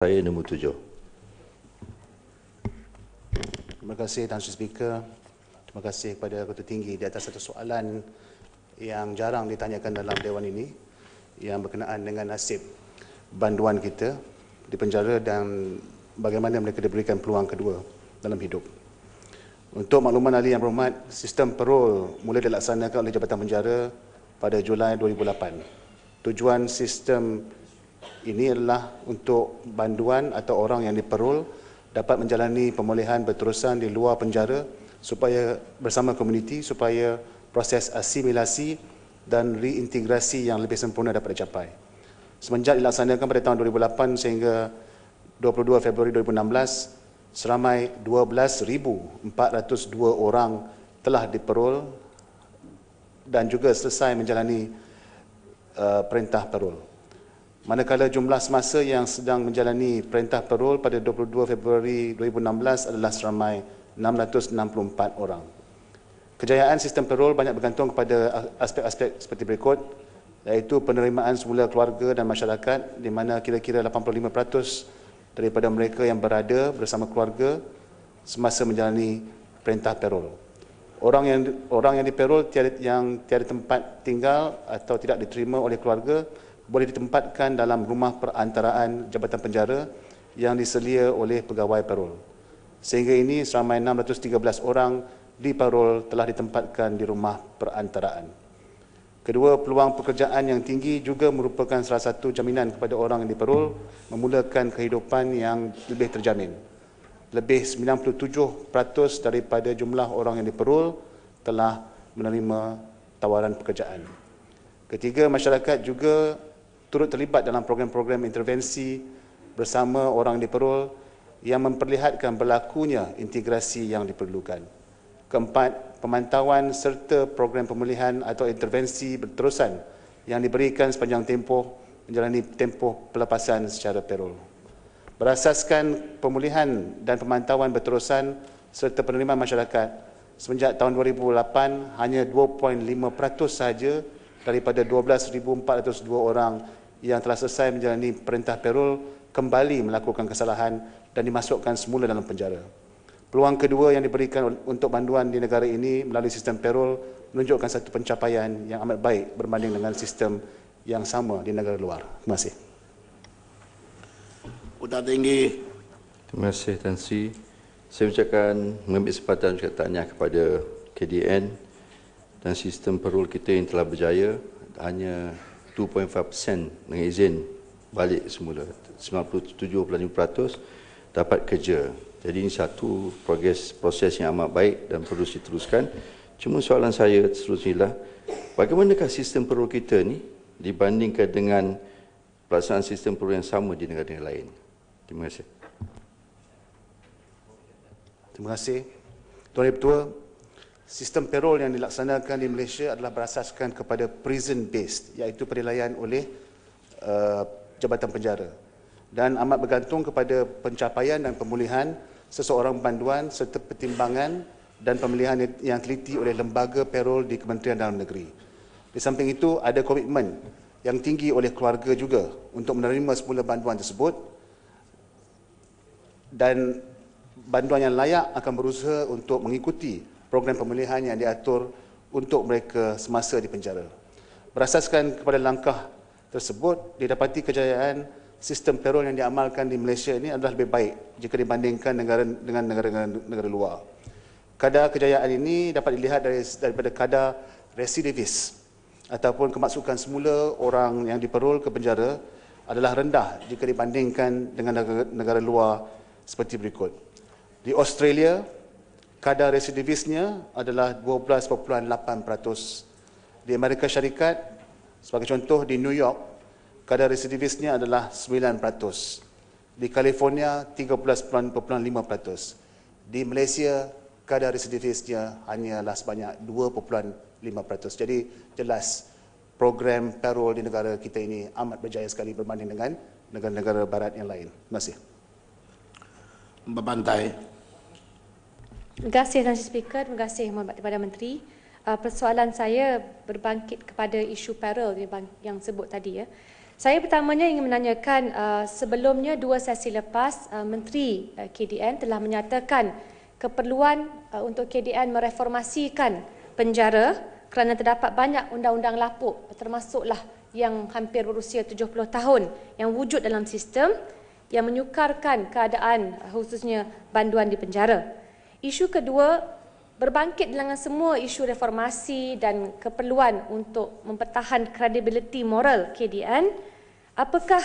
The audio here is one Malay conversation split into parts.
Saya nombor tujuh. Terima kasih Tuan Sri Speaker. Terima kasih kepada Ketua Tinggi di atas satu soalan yang jarang ditanyakan dalam Dewan ini yang berkenaan dengan nasib banduan kita di penjara dan bagaimana mereka diberikan peluang kedua dalam hidup. Untuk makluman ahli yang berhormat, sistem parole mula dilaksanakan oleh Jabatan Penjara pada Julai 2008. Tujuan sistem ini adalah untuk banduan atau orang yang diperol dapat menjalani pemulihan berterusan di luar penjara supaya bersama komuniti supaya proses asimilasi dan reintegrasi yang lebih sempurna dapat dicapai. Semenjak dilaksanakan pada tahun 2008 sehingga 22 Februari 2016, seramai 12,402 orang telah diperol dan juga selesai menjalani uh, perintah perol. Manakala jumlah semasa yang sedang menjalani perintah parol pada 22 Februari 2016 adalah seramai 664 orang. Kejayaan sistem parol banyak bergantung kepada aspek-aspek seperti berikut iaitu penerimaan semula keluarga dan masyarakat di mana kira-kira 85% daripada mereka yang berada bersama keluarga semasa menjalani perintah parol. Orang yang orang yang diperol tiada yang tiada tempat tinggal atau tidak diterima oleh keluarga boleh ditempatkan dalam rumah perantaraan Jabatan Penjara yang diselia oleh pegawai parol. Sehingga ini seramai 613 orang di parol telah ditempatkan di rumah perantaraan. Kedua, peluang pekerjaan yang tinggi juga merupakan salah satu jaminan kepada orang yang diparol memulakan kehidupan yang lebih terjamin. Lebih 97% daripada jumlah orang yang diparol telah menerima tawaran pekerjaan. Ketiga, masyarakat juga turut terlibat dalam program-program intervensi bersama orang di Perul yang memperlihatkan berlakunya integrasi yang diperlukan. Keempat, pemantauan serta program pemulihan atau intervensi berterusan yang diberikan sepanjang tempoh menjalani tempoh pelepasan secara perol Berasaskan pemulihan dan pemantauan berterusan serta penerimaan masyarakat semenjak tahun 2008 hanya 2.5% sahaja daripada 12,402 orang yang telah selesai menjalani perintah Perul kembali melakukan kesalahan dan dimasukkan semula dalam penjara. Peluang kedua yang diberikan untuk banduan di negara ini melalui sistem Perul menunjukkan satu pencapaian yang amat baik berbanding dengan sistem yang sama di negara luar. Terima kasih. Udah tinggi. Terima kasih Tan Sri. Saya ucapkan mengambil kesempatan untuk tanya kepada KDN dan sistem Perul kita yang telah berjaya hanya 2.5% dengan izin balik semula 97.5% dapat kerja jadi ini satu progres proses yang amat baik dan perlu diteruskan cuma soalan saya seterusnya ialah bagaimanakah sistem perlu kita ni dibandingkan dengan pelaksanaan sistem perlu yang sama di negara-negara lain terima kasih terima kasih Tuan Ketua sistem perol yang dilaksanakan di Malaysia adalah berasaskan kepada prison based iaitu penilaian oleh uh, jabatan penjara dan amat bergantung kepada pencapaian dan pemulihan seseorang panduan serta pertimbangan dan pemilihan yang teliti oleh lembaga perol di Kementerian Dalam Negeri. Di samping itu ada komitmen yang tinggi oleh keluarga juga untuk menerima semula banduan tersebut dan banduan yang layak akan berusaha untuk mengikuti program pemulihan yang diatur untuk mereka semasa di penjara. Berasaskan kepada langkah tersebut, didapati kejayaan sistem perol yang diamalkan di Malaysia ini adalah lebih baik jika dibandingkan negara, dengan negara-negara negara luar. Kadar kejayaan ini dapat dilihat dari, daripada kadar residivis ataupun kemasukan semula orang yang diperol ke penjara adalah rendah jika dibandingkan dengan negara, negara luar seperti berikut. Di Australia, kadar residivisnya adalah 12.8%. Di Amerika Syarikat, sebagai contoh di New York, kadar residivisnya adalah 9%. Di California, 13.5%. Di Malaysia, kadar residivisnya hanyalah sebanyak 2.5%. Jadi jelas program parole di negara kita ini amat berjaya sekali berbanding dengan negara-negara barat yang lain. Terima kasih. Bapak Terima kasih Tuan Speaker, terima kasih kepada Menteri. Ah, persoalan saya berbangkit kepada isu peril yang, sebut tadi ya. Saya pertamanya ingin menanyakan ah, sebelumnya dua sesi lepas ah, Menteri KDN telah menyatakan keperluan untuk KDN mereformasikan penjara kerana terdapat banyak undang-undang lapuk termasuklah yang hampir berusia 70 tahun yang wujud dalam sistem yang menyukarkan keadaan khususnya banduan di penjara. Isu kedua, berbangkit dengan semua isu reformasi dan keperluan untuk mempertahan kredibiliti moral KDN, apakah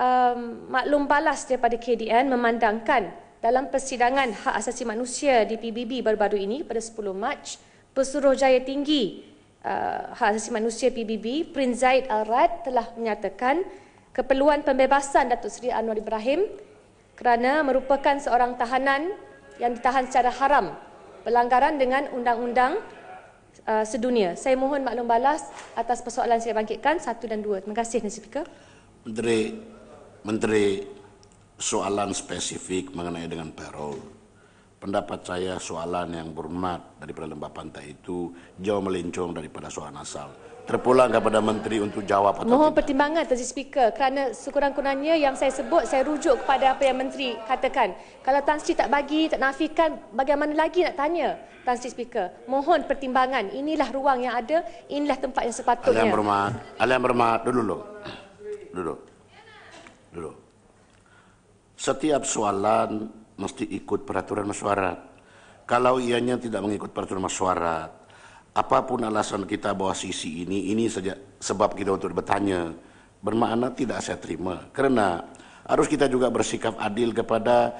um, maklum balas daripada KDN memandangkan dalam persidangan hak asasi manusia di PBB baru-baru ini pada 10 Mac, Pesuruh Jaya Tinggi uh, Hak Asasi Manusia PBB, Prince Zaid Al-Rad telah menyatakan keperluan pembebasan Datuk Seri Anwar Ibrahim kerana merupakan seorang tahanan yang ditahan secara haram pelanggaran dengan undang-undang uh, sedunia. Saya mohon maklum balas atas persoalan saya bangkitkan satu dan dua. Terima kasih, Nasib Speaker. Menteri, Menteri soalan spesifik mengenai dengan parol. Pendapat saya soalan yang bermat dari lembah pantai itu jauh melincong daripada soalan asal terpulang kepada menteri untuk jawab atau Mohon pertimbangan Tuan Speaker kerana sekurang-kurangnya yang saya sebut saya rujuk kepada apa yang menteri katakan. Kalau Tan Sri tak bagi, tak nafikan, bagaimana lagi nak tanya Tan Sri Speaker? Mohon pertimbangan. Inilah ruang yang ada, inilah tempat yang sepatutnya. Alam bermat, alam bermat, duduk dulu. Duduk. Duduk. Setiap soalan mesti ikut peraturan mesyuarat. Kalau ianya tidak mengikut peraturan mesyuarat, apapun alasan kita bahwa sisi ini, ini saja sebab kita untuk bertanya. Bermakna tidak saya terima. Karena harus kita juga bersikap adil kepada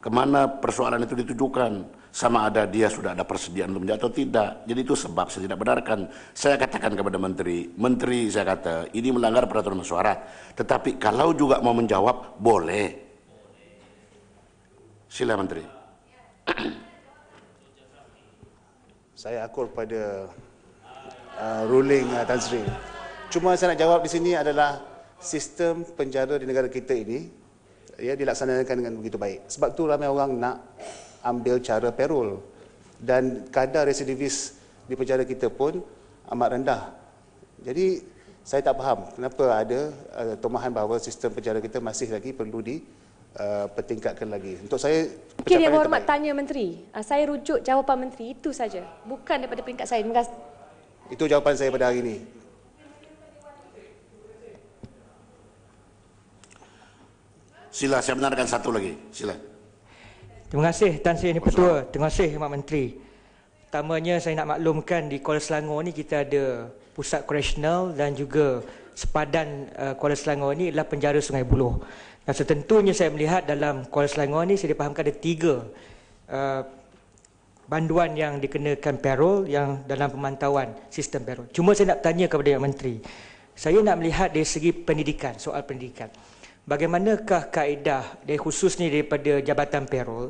kemana persoalan itu ditujukan. Sama ada dia sudah ada persediaan untuk atau tidak. Jadi itu sebab saya tidak benarkan. Saya katakan kepada menteri, menteri saya kata ini melanggar peraturan suara. Tetapi kalau juga mau menjawab boleh. Sila menteri. saya akur pada uh, ruling uh, Tan Sri. Cuma saya nak jawab di sini adalah sistem penjara di negara kita ini ya dilaksanakan dengan begitu baik. Sebab tu ramai orang nak ambil cara perul dan kadar residivis di penjara kita pun amat rendah. Jadi saya tak faham kenapa ada uh, tomahan bahawa sistem penjara kita masih lagi perlu di, Eh, pertingkatkan lagi. Untuk saya Okey, yang hormat tanya menteri. Uh, saya rujuk jawapan menteri itu saja. Bukan daripada peringkat saya. Terima kasih. Itu jawapan saya pada hari ini. Sila saya benarkan satu lagi. Sila. Terima kasih Tan Sri Yang Pertua. Terima kasih Mak Menteri. Pertamanya saya nak maklumkan di Kuala Selangor ni kita ada pusat correctional dan juga sepadan uh, Kuala Selangor ni adalah penjara Sungai Buloh. Dan setentunya saya melihat dalam Kuala Selangor ni saya fahamkan ada tiga uh, banduan yang dikenakan payroll yang dalam pemantauan sistem payroll. Cuma saya nak tanya kepada Yang Menteri. Saya nak melihat dari segi pendidikan, soal pendidikan. Bagaimanakah kaedah dari khususnya daripada Jabatan Payroll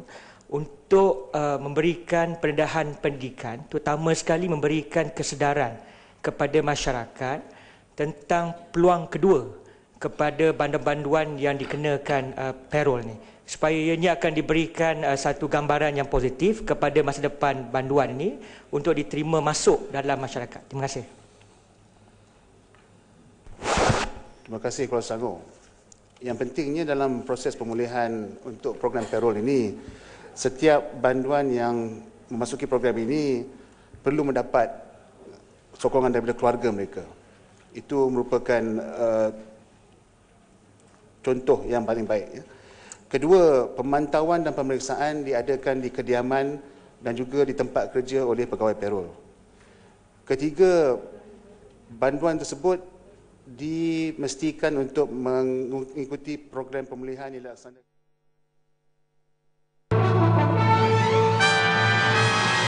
untuk uh, memberikan pendedahan pendidikan terutama sekali memberikan kesedaran kepada masyarakat tentang peluang kedua kepada banduan banduan yang dikenakan uh, payroll ni supaya ianya akan diberikan uh, satu gambaran yang positif kepada masa depan banduan ini untuk diterima masuk dalam masyarakat. Terima kasih. Terima kasih Kuala Selangor. Yang pentingnya dalam proses pemulihan untuk program payroll ini, setiap banduan yang memasuki program ini perlu mendapat sokongan daripada keluarga mereka. Itu merupakan uh, contoh yang paling baik. Ya. Kedua, pemantauan dan pemeriksaan diadakan di kediaman dan juga di tempat kerja oleh pegawai payroll. Ketiga, banduan tersebut dimestikan untuk mengikuti program pemulihan yang dilaksanakan.